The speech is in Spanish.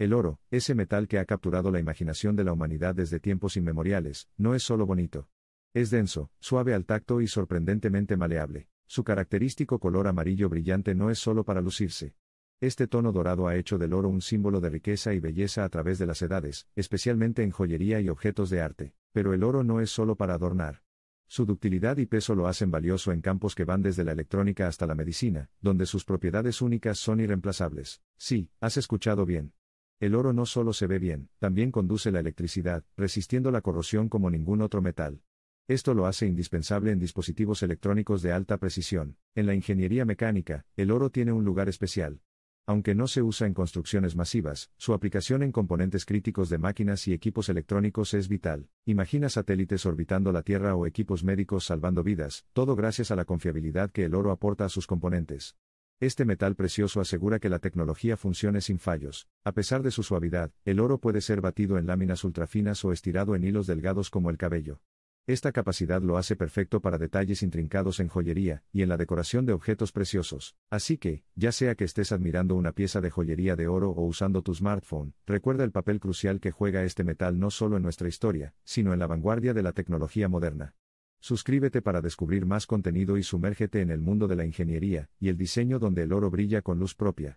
El oro, ese metal que ha capturado la imaginación de la humanidad desde tiempos inmemoriales, no es solo bonito. Es denso, suave al tacto y sorprendentemente maleable. Su característico color amarillo brillante no es solo para lucirse. Este tono dorado ha hecho del oro un símbolo de riqueza y belleza a través de las edades, especialmente en joyería y objetos de arte. Pero el oro no es solo para adornar. Su ductilidad y peso lo hacen valioso en campos que van desde la electrónica hasta la medicina, donde sus propiedades únicas son irreemplazables. Sí, has escuchado bien. El oro no solo se ve bien, también conduce la electricidad, resistiendo la corrosión como ningún otro metal. Esto lo hace indispensable en dispositivos electrónicos de alta precisión. En la ingeniería mecánica, el oro tiene un lugar especial. Aunque no se usa en construcciones masivas, su aplicación en componentes críticos de máquinas y equipos electrónicos es vital. Imagina satélites orbitando la Tierra o equipos médicos salvando vidas, todo gracias a la confiabilidad que el oro aporta a sus componentes. Este metal precioso asegura que la tecnología funcione sin fallos. A pesar de su suavidad, el oro puede ser batido en láminas ultrafinas o estirado en hilos delgados como el cabello. Esta capacidad lo hace perfecto para detalles intrincados en joyería y en la decoración de objetos preciosos. Así que, ya sea que estés admirando una pieza de joyería de oro o usando tu smartphone, recuerda el papel crucial que juega este metal no solo en nuestra historia, sino en la vanguardia de la tecnología moderna. Suscríbete para descubrir más contenido y sumérgete en el mundo de la ingeniería y el diseño donde el oro brilla con luz propia.